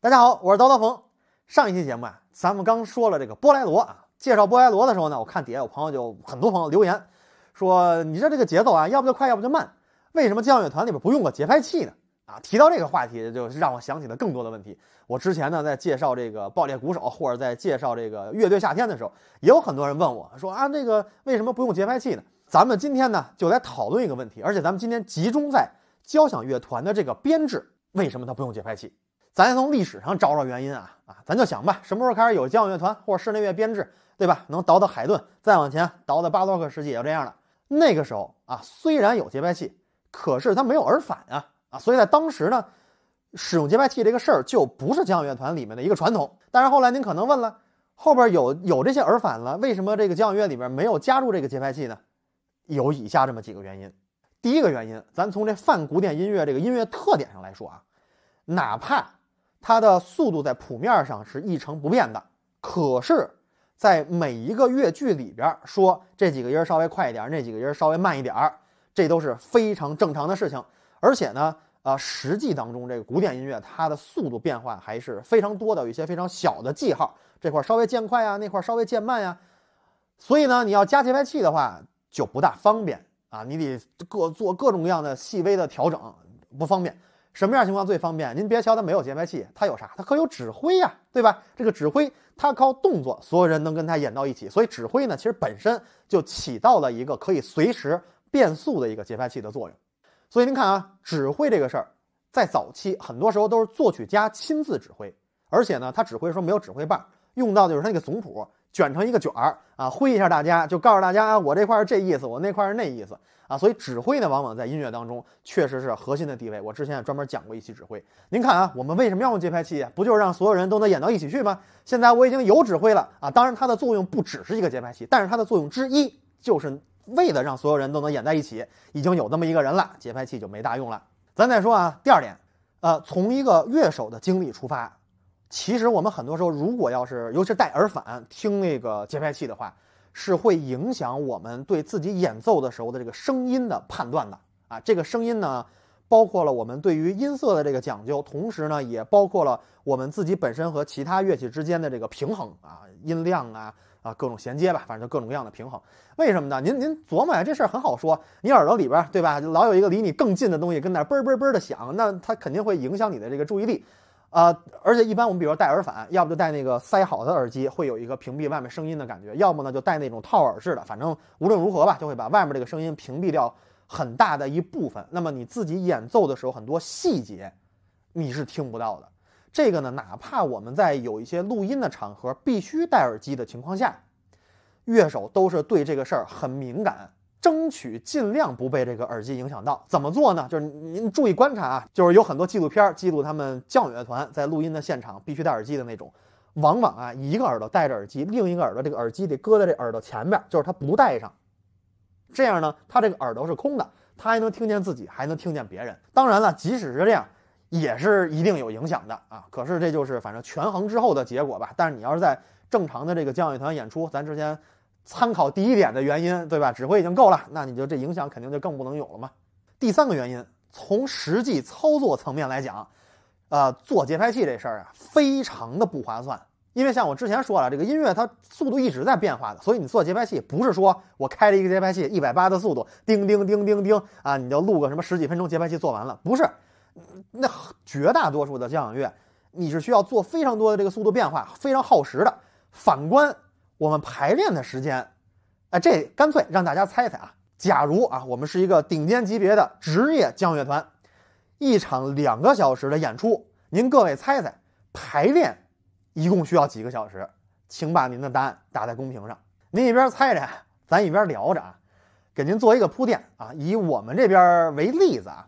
大家好，我是刀刀冯。上一期节目啊，咱们刚说了这个波莱罗啊。介绍波莱罗的时候呢，我看底下有朋友就很多朋友留言说：“你说这个节奏啊，要不就快，要不就慢，为什么交响乐团里边不用个节拍器呢？”啊，提到这个话题，就让我想起了更多的问题。我之前呢，在介绍这个爆裂鼓手，或者在介绍这个乐队夏天的时候，也有很多人问我说：“啊，这个为什么不用节拍器呢？”咱们今天呢，就来讨论一个问题，而且咱们今天集中在交响乐团的这个编制，为什么它不用节拍器？咱从历史上找找原因啊啊！咱就想吧，什么时候开始有交响乐团或者室内乐编制，对吧？能倒到海顿，再往前倒到巴洛克时期也就这样了。那个时候啊，虽然有节拍器，可是它没有耳返啊啊！所以在当时呢，使用节拍器这个事儿就不是交响乐团里面的一个传统。但是后来您可能问了，后边有有这些耳返了，为什么这个交响乐里边没有加入这个节拍器呢？有以下这么几个原因。第一个原因，咱从这泛古典音乐这个音乐特点上来说啊，哪怕它的速度在谱面上是一成不变的，可是，在每一个乐句里边，说这几个音儿稍微快一点，那几个音儿稍微慢一点儿，这都是非常正常的事情。而且呢，呃，实际当中这个古典音乐它的速度变化还是非常多的，有一些非常小的记号，这块稍微渐快呀，那块稍微渐慢呀。所以呢，你要加节拍器的话就不大方便啊，你得各做各种各样的细微的调整，不方便。什么样情况最方便？您别瞧它没有节拍器，它有啥？它可有指挥呀，对吧？这个指挥它靠动作，所有人能跟它演到一起。所以指挥呢，其实本身就起到了一个可以随时变速的一个节拍器的作用。所以您看啊，指挥这个事儿，在早期很多时候都是作曲家亲自指挥，而且呢，他指挥说没有指挥棒，用到的就是他那个总谱。卷成一个卷儿啊，挥一下大家，就告诉大家，我这块是这意思，我那块是那意思啊。所以指挥呢，往往在音乐当中确实是核心的地位。我之前也专门讲过一期指挥。您看啊，我们为什么要用节拍器？不就是让所有人都能演到一起去吗？现在我已经有指挥了啊，当然它的作用不只是一个节拍器，但是它的作用之一就是为了让所有人都能演在一起，已经有这么一个人了，节拍器就没大用了。咱再说啊，第二点，呃，从一个乐手的经历出发。其实我们很多时候，如果要是，尤其是戴耳返听那个节拍器的话，是会影响我们对自己演奏的时候的这个声音的判断的啊。这个声音呢，包括了我们对于音色的这个讲究，同时呢，也包括了我们自己本身和其他乐器之间的这个平衡啊，音量啊，啊，各种衔接吧，反正就各种各样的平衡。为什么呢？您您琢磨呀，这事儿很好说，你耳朵里边对吧，老有一个离你更近的东西跟那嘣嘣嘣的响，那它肯定会影响你的这个注意力。呃，而且一般我们比如戴耳返，要不就戴那个塞好的耳机，会有一个屏蔽外面声音的感觉；要么呢就戴那种套耳式的，反正无论如何吧，就会把外面这个声音屏蔽掉很大的一部分。那么你自己演奏的时候，很多细节，你是听不到的。这个呢，哪怕我们在有一些录音的场合必须戴耳机的情况下，乐手都是对这个事儿很敏感。争取尽量不被这个耳机影响到，怎么做呢？就是您注意观察啊，就是有很多纪录片记录他们降乐团在录音的现场必须戴耳机的那种，往往啊一个耳朵戴着耳机，另一个耳朵这个耳机得搁在这耳朵前面，就是他不戴上，这样呢他这个耳朵是空的，他还能听见自己，还能听见别人。当然了，即使是这样，也是一定有影响的啊。可是这就是反正权衡之后的结果吧。但是你要是在正常的这个降响乐团演出，咱之前。参考第一点的原因，对吧？指挥已经够了，那你就这影响肯定就更不能有了嘛。第三个原因，从实际操作层面来讲，呃，做节拍器这事儿啊，非常的不划算。因为像我之前说了，这个音乐它速度一直在变化的，所以你做节拍器不是说我开了一个节拍器，一百八的速度，叮叮叮叮叮啊，你就录个什么十几分钟节拍器做完了，不是。那绝大多数的交响乐，你是需要做非常多的这个速度变化，非常耗时的。反观，我们排练的时间，哎，这干脆让大家猜猜啊！假如啊，我们是一个顶尖级别的职业降乐团，一场两个小时的演出，您各位猜猜，排练一共需要几个小时？请把您的答案打在公屏上。您一边猜着，咱一边聊着啊，给您做一个铺垫啊。以我们这边为例子啊，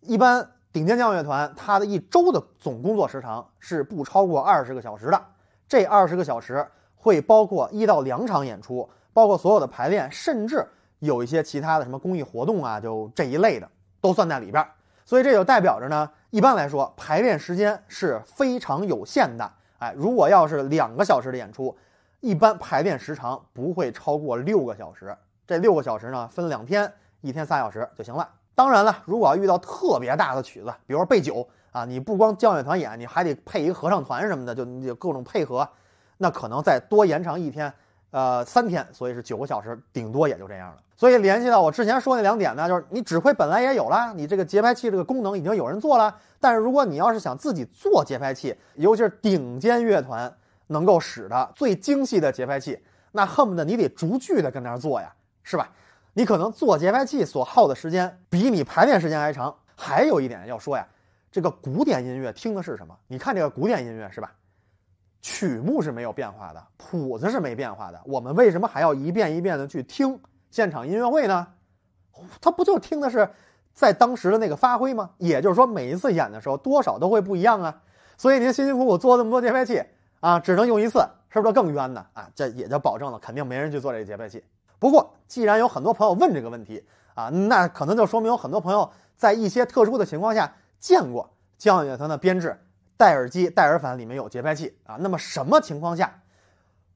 一般顶尖降乐团它的一周的总工作时长是不超过二十个小时的，这二十个小时。会包括一到两场演出，包括所有的排练，甚至有一些其他的什么公益活动啊，就这一类的都算在里边。所以这就代表着呢，一般来说排练时间是非常有限的。哎，如果要是两个小时的演出，一般排练时长不会超过六个小时。这六个小时呢，分两天，一天三小时就行了。当然了，如果要遇到特别大的曲子，比如说备酒啊，你不光交响乐团演，你还得配一个合唱团什么的，就就各种配合。那可能再多延长一天，呃，三天，所以是九个小时，顶多也就这样了。所以联系到我之前说那两点呢，就是你指挥本来也有了，你这个节拍器这个功能已经有人做了。但是如果你要是想自己做节拍器，尤其是顶尖乐团能够使的最精细的节拍器，那恨不得你得逐句的跟那儿做呀，是吧？你可能做节拍器所耗的时间比你排练时间还长。还有一点要说呀，这个古典音乐听的是什么？你看这个古典音乐是吧？曲目是没有变化的，谱子是没变化的，我们为什么还要一遍一遍的去听现场音乐会呢？他不就听的是在当时的那个发挥吗？也就是说，每一次演的时候多少都会不一样啊。所以您辛辛苦苦做那么多节拍器啊，只能用一次，是不是更冤呢？啊，这也就保证了肯定没人去做这个节拍器。不过，既然有很多朋友问这个问题啊，那可能就说明有很多朋友在一些特殊的情况下见过交响乐团的编制。戴耳机、戴耳返里面有节拍器啊。那么什么情况下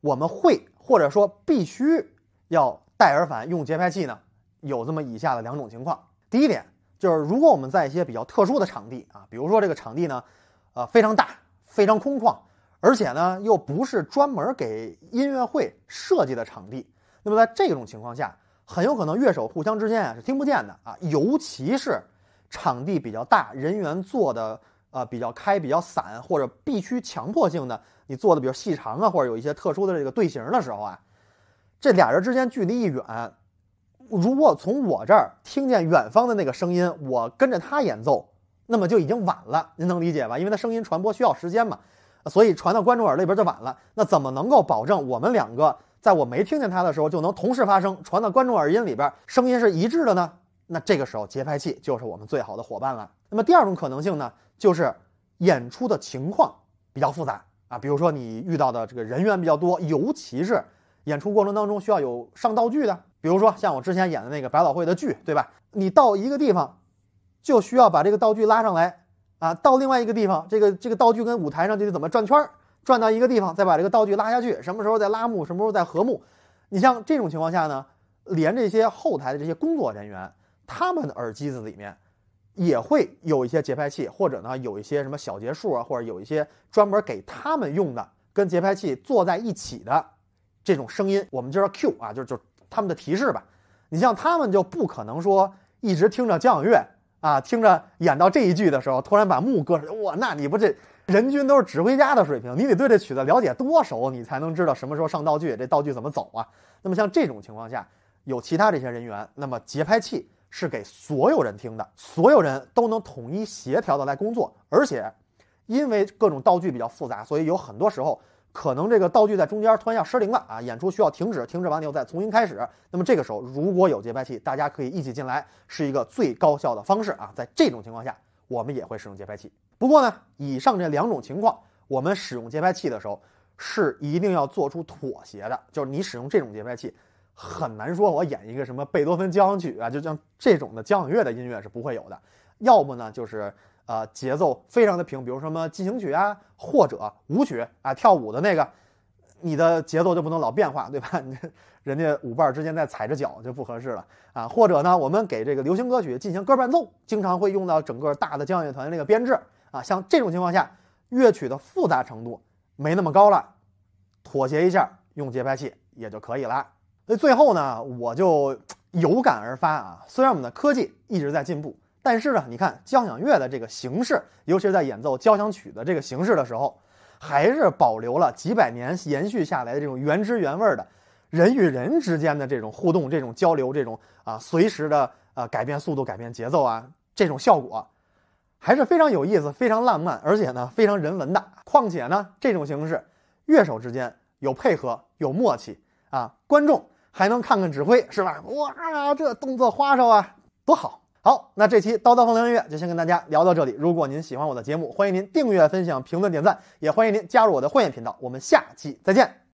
我们会或者说必须要戴耳返用节拍器呢？有这么以下的两种情况：第一点就是如果我们在一些比较特殊的场地啊，比如说这个场地呢，呃，非常大、非常空旷，而且呢又不是专门给音乐会设计的场地，那么在这种情况下，很有可能乐手互相之间啊是听不见的啊，尤其是场地比较大、人员坐的。啊，比较开、比较散，或者必须强迫性的，你做的比较细长啊，或者有一些特殊的这个队形的时候啊，这俩人之间距离一远，如果从我这儿听见远方的那个声音，我跟着他演奏，那么就已经晚了。您能理解吧？因为它声音传播需要时间嘛，所以传到观众耳里边就晚了。那怎么能够保证我们两个在我没听见他的时候就能同时发声，传到观众耳音里边声音是一致的呢？那这个时候节拍器就是我们最好的伙伴了。那么第二种可能性呢，就是演出的情况比较复杂啊，比如说你遇到的这个人员比较多，尤其是演出过程当中需要有上道具的，比如说像我之前演的那个百老汇的剧，对吧？你到一个地方，就需要把这个道具拉上来啊，到另外一个地方，这个这个道具跟舞台上就得怎么转圈儿，转到一个地方再把这个道具拉下去，什么时候再拉幕，什么时候再合幕，你像这种情况下呢，连这些后台的这些工作人员。他们的耳机子里面也会有一些节拍器，或者呢有一些什么小节数啊，或者有一些专门给他们用的，跟节拍器坐在一起的这种声音，我们就叫 Q 啊，就就他们的提示吧。你像他们就不可能说一直听着交响乐啊，听着演到这一句的时候，突然把幕割上。哇，那你不这人均都是指挥家的水平，你得对这曲子了解多熟，你才能知道什么时候上道具，这道具怎么走啊？那么像这种情况下，有其他这些人员，那么节拍器。是给所有人听的，所有人都能统一协调的来工作，而且，因为各种道具比较复杂，所以有很多时候可能这个道具在中间突然要失灵了啊，演出需要停止，停止完以后再重新开始。那么这个时候如果有节拍器，大家可以一起进来，是一个最高效的方式啊。在这种情况下，我们也会使用节拍器。不过呢，以上这两种情况，我们使用节拍器的时候是一定要做出妥协的，就是你使用这种节拍器。很难说，我演一个什么贝多芬交响曲啊，就像这种的交响乐的音乐是不会有的。要么呢，就是呃节奏非常的平，比如什么进行曲啊，或者舞曲啊，跳舞的那个，你的节奏就不能老变化，对吧？人家舞伴之间在踩着脚就不合适了啊。或者呢，我们给这个流行歌曲进行歌伴奏，经常会用到整个大的交响乐团那个编制啊。像这种情况下，乐曲的复杂程度没那么高了，妥协一下，用节拍器也就可以了。所以最后呢，我就有感而发啊。虽然我们的科技一直在进步，但是呢，你看交响乐的这个形式，尤其是在演奏交响曲的这个形式的时候，还是保留了几百年延续下来的这种原汁原味的，人与人之间的这种互动、这种交流、这种啊随时的啊改变速度、改变节奏啊这种效果，还是非常有意思、非常浪漫，而且呢非常人文的。况且呢，这种形式，乐手之间有配合、有默契啊，观众。还能看看指挥是吧？哇，这动作花哨啊，多好！好，那这期《刀刀风凉音乐》就先跟大家聊到这里。如果您喜欢我的节目，欢迎您订阅、分享、评论、点赞，也欢迎您加入我的会员频道。我们下期再见。